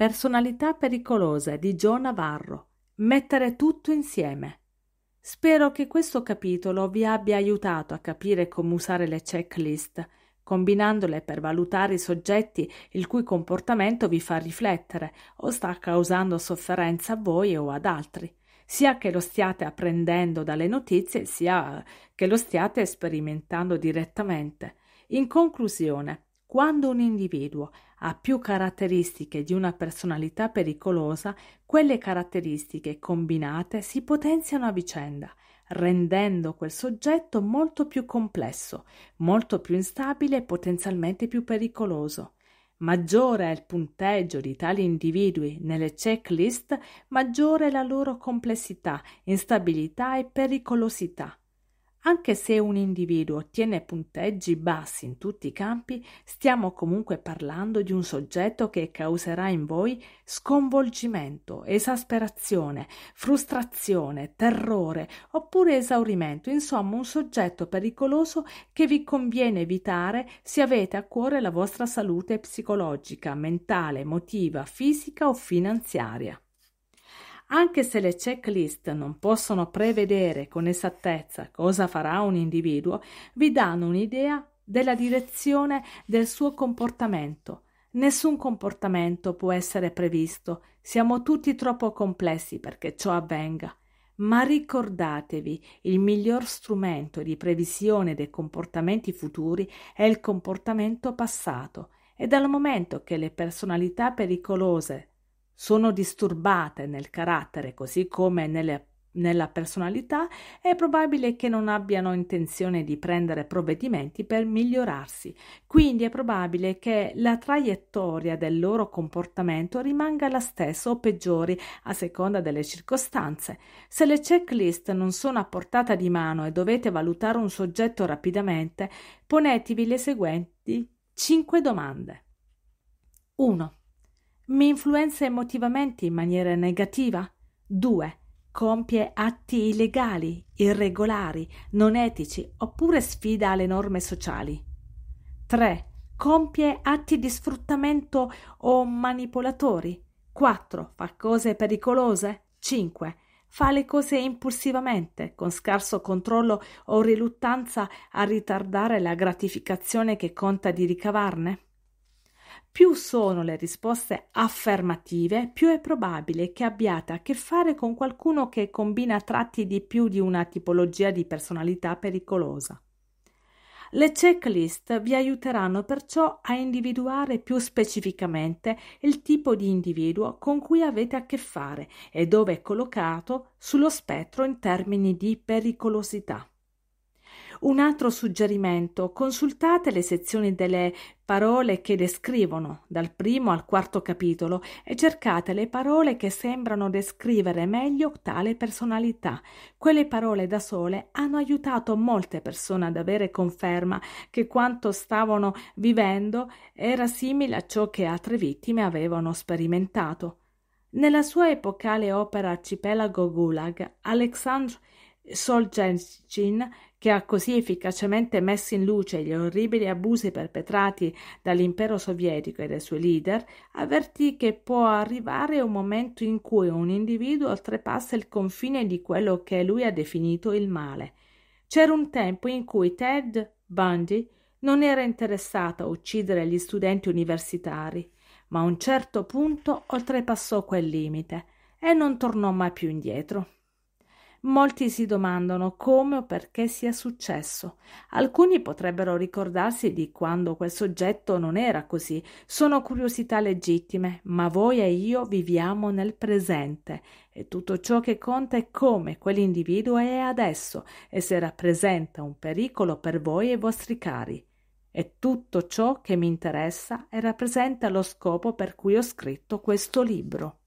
Personalità pericolosa di Gio Navarro. Mettere tutto insieme. Spero che questo capitolo vi abbia aiutato a capire come usare le checklist, combinandole per valutare i soggetti il cui comportamento vi fa riflettere o sta causando sofferenza a voi o ad altri, sia che lo stiate apprendendo dalle notizie, sia che lo stiate sperimentando direttamente. In conclusione, quando un individuo ha più caratteristiche di una personalità pericolosa, quelle caratteristiche combinate si potenziano a vicenda, rendendo quel soggetto molto più complesso, molto più instabile e potenzialmente più pericoloso. Maggiore è il punteggio di tali individui nelle checklist, maggiore è la loro complessità, instabilità e pericolosità. Anche se un individuo ottiene punteggi bassi in tutti i campi, stiamo comunque parlando di un soggetto che causerà in voi sconvolgimento, esasperazione, frustrazione, terrore oppure esaurimento, insomma un soggetto pericoloso che vi conviene evitare se avete a cuore la vostra salute psicologica, mentale, emotiva, fisica o finanziaria. Anche se le checklist non possono prevedere con esattezza cosa farà un individuo, vi danno un'idea della direzione del suo comportamento. Nessun comportamento può essere previsto, siamo tutti troppo complessi perché ciò avvenga. Ma ricordatevi, il miglior strumento di previsione dei comportamenti futuri è il comportamento passato e dal momento che le personalità pericolose sono disturbate nel carattere così come nelle, nella personalità, è probabile che non abbiano intenzione di prendere provvedimenti per migliorarsi. Quindi è probabile che la traiettoria del loro comportamento rimanga la stessa o peggiori a seconda delle circostanze. Se le checklist non sono a portata di mano e dovete valutare un soggetto rapidamente, ponetevi le seguenti 5 domande. 1 mi influenza emotivamente in maniera negativa. 2. Compie atti illegali, irregolari, non etici oppure sfida alle norme sociali. 3. Compie atti di sfruttamento o manipolatori. 4. Fa cose pericolose. 5. Fa le cose impulsivamente, con scarso controllo o riluttanza a ritardare la gratificazione che conta di ricavarne. Più sono le risposte affermative, più è probabile che abbiate a che fare con qualcuno che combina tratti di più di una tipologia di personalità pericolosa. Le checklist vi aiuteranno perciò a individuare più specificamente il tipo di individuo con cui avete a che fare e dove è collocato sullo spettro in termini di pericolosità. Un altro suggerimento, consultate le sezioni delle parole che descrivono, dal primo al quarto capitolo, e cercate le parole che sembrano descrivere meglio tale personalità. Quelle parole da sole hanno aiutato molte persone ad avere conferma che quanto stavano vivendo era simile a ciò che altre vittime avevano sperimentato. Nella sua epocale opera Arcipelago Gulag, Alexandre Solzhenitsyn, che ha così efficacemente messo in luce gli orribili abusi perpetrati dall'impero sovietico e dai suoi leader, avvertì che può arrivare un momento in cui un individuo oltrepassa il confine di quello che lui ha definito il male. C'era un tempo in cui Ted Bundy non era interessato a uccidere gli studenti universitari, ma a un certo punto oltrepassò quel limite e non tornò mai più indietro. Molti si domandano come o perché sia successo. Alcuni potrebbero ricordarsi di quando quel soggetto non era così. Sono curiosità legittime, ma voi e io viviamo nel presente e tutto ciò che conta è come quell'individuo è adesso e se rappresenta un pericolo per voi e i vostri cari. E tutto ciò che mi interessa e rappresenta lo scopo per cui ho scritto questo libro.